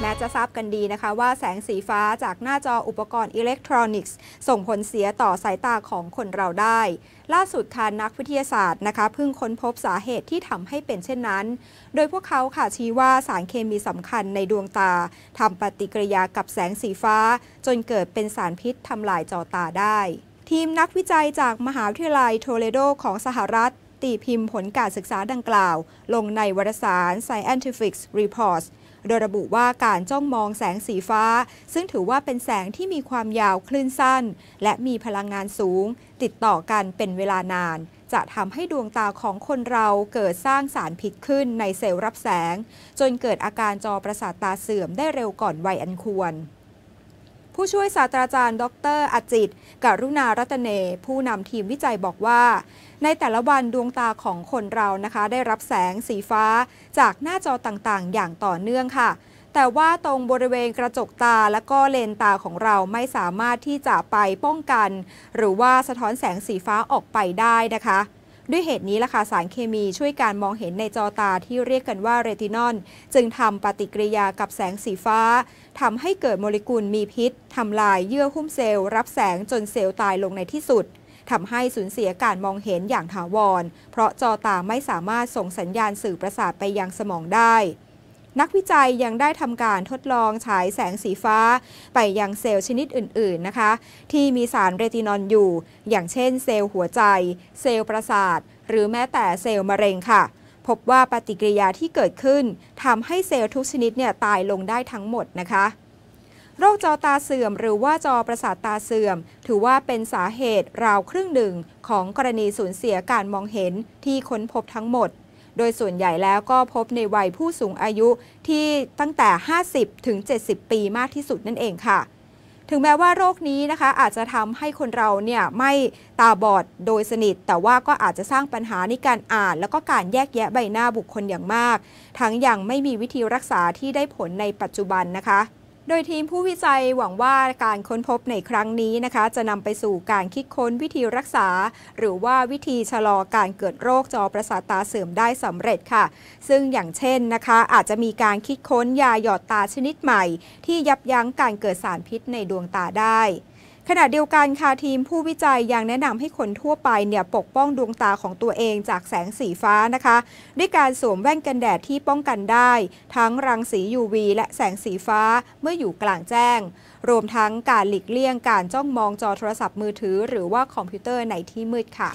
แม้จะทราบกันดีนะคะว่าแสงสีฟ้าจากหน้าจออุปกรณ์อิเล็กทรอนิกส์ส่งผลเสียต่อสายตาของคนเราได้ ล่าสุดค่ะนักวิทยาศาสตร์นะคะเพิ่งค้นพบสาเหตุที่ทำให้เป็นเช่นนั้น โดยพวกเขาค่ะชี้ว่าสารเคมีสำคัญในดวงตาทำปฏิกิริยากับแสงสีฟ้าจนเกิดเป็นสารพิษทำลายจอตาได้ ทีมนักวิจัยจากมหาวิทยาลัยโทเลโดของสหรัฐตีพิมพ์ผลการศึกษาดังกล่าว ลงในวารสาร Scientific Reports โดยระบุว่าการจ้องมองแสงสีฟ้า ซึ่งถือว่าเป็นแสงที่มีความยาวคลื่นสั้น และมีพลังงานสูง ติดต่อกันเป็นเวลานาน จะทำให้ดวงตาของคนเราเกิดสร้างสารพิษขึ้นในเซลล์รับแสง จนเกิดอาการจอประสาทตาเสื่อมได้เร็วก่อนวัยอันควรผู้ช่วยศาสตราจารย์ดรอจิตกรุณารัตเน ผู้นำทีมวิจัยบอกว่า ในแต่ละวันดวงตาของคนเรานะคะ ได้รับแสงสีฟ้าจากหน้าจอต่างๆ อย่างต่อเนื่องค่ะ แต่ว่าตรงบริเวณกระจกตาและก็เลนตาของเราไม่สามารถที่จะไปป้องกัน หรือว่าสะท้อนแสงสีฟ้าออกไปได้นะคะด้วยเหตุนี้ล่ะค่ะสารเคมีช่วยการมองเห็นในจอตาที่เรียกกันว่าเรตินอลจึงทำปฏิกิริยากับแสงสีฟ้าทำให้เกิดโมเลกุลมีพิษทำลายเยื่อหุ้มเซลล์รับแสงจนเซลล์ตายลงในที่สุดทำให้สูญเสียการมองเห็นอย่างถาวรเพราะจอตาไม่สามารถส่งสัญญาณสื่อประสาทไปยังสมองได้นักวิจัยยังได้ทำการทดลองฉายแสงสีฟ้า ไปยังเซลล์ชนิดอื่น ๆนะคะ ที่มีสารเรตินอลอยู่ อย่างเช่น เซลล์หัวใจ เซลล์ประสาทหรือแม้แต่เซลล์มะเร็งค่ะ พบว่าปฏิกิริยาที่เกิดขึ้นทำให้เซลล์ทุกชนิดเนี่ยตายลงได้ทั้งหมดนะคะ โรคจอตาเสื่อมหรือว่าจอประสาทตาเสื่อม ถือว่าเป็นสาเหตุราวครึ่งหนึ่งของกรณีสูญเสียการมองเห็นที่ค้นพบทั้งหมดโดยส่วนใหญ่แล้วก็พบในวัยผู้สูงอายุที่ตั้งแต่ 50 ถึง 70 ปีมากที่สุดนั่นเองค่ะ ถึงแม้ว่าโรคนี้นะคะ อาจจะทำให้คนเราเนี่ยไม่ตาบอดโดยสนิท แต่ว่าก็อาจจะสร้างปัญหาในการอ่านแล้วก็การแยกแยะใบหน้าบุคคลอย่างมาก ทั้งยังไม่มีวิธีรักษาที่ได้ผลในปัจจุบันนะคะโดยทีมผู้วิจัยหวังว่าการค้นพบในครั้งนี้นะคะ จะนำไปสู่การคิดค้นวิธีรักษา หรือว่าวิธีชะลอการเกิดโรคจอประสาทตาเสื่อมได้สำเร็จค่ะ ซึ่งอย่างเช่นนะคะอาจจะมีการคิดค้นยาหยอดตาชนิดใหม่ ที่ยับยั้งการเกิดสารพิษในดวงตาได้ขณะเดียวกันค่ะทีมผู้วิจัยยังแนะนำให้คนทั่วไปเนี่ยปกป้องดวงตาของตัวเองจากแสงสีฟ้านะคะ ด้วยการสวมแว่นกันแดดที่ป้องกันได้ ทั้งรังสี UV และแสงสีฟ้าเมื่ออยู่กลางแจ้ง รวมทั้งการหลีกเลี่ยงการจ้องมองจอโทรศัพท์มือถือ หรือว่าคอมพิวเตอร์ในที่มืดค่ะ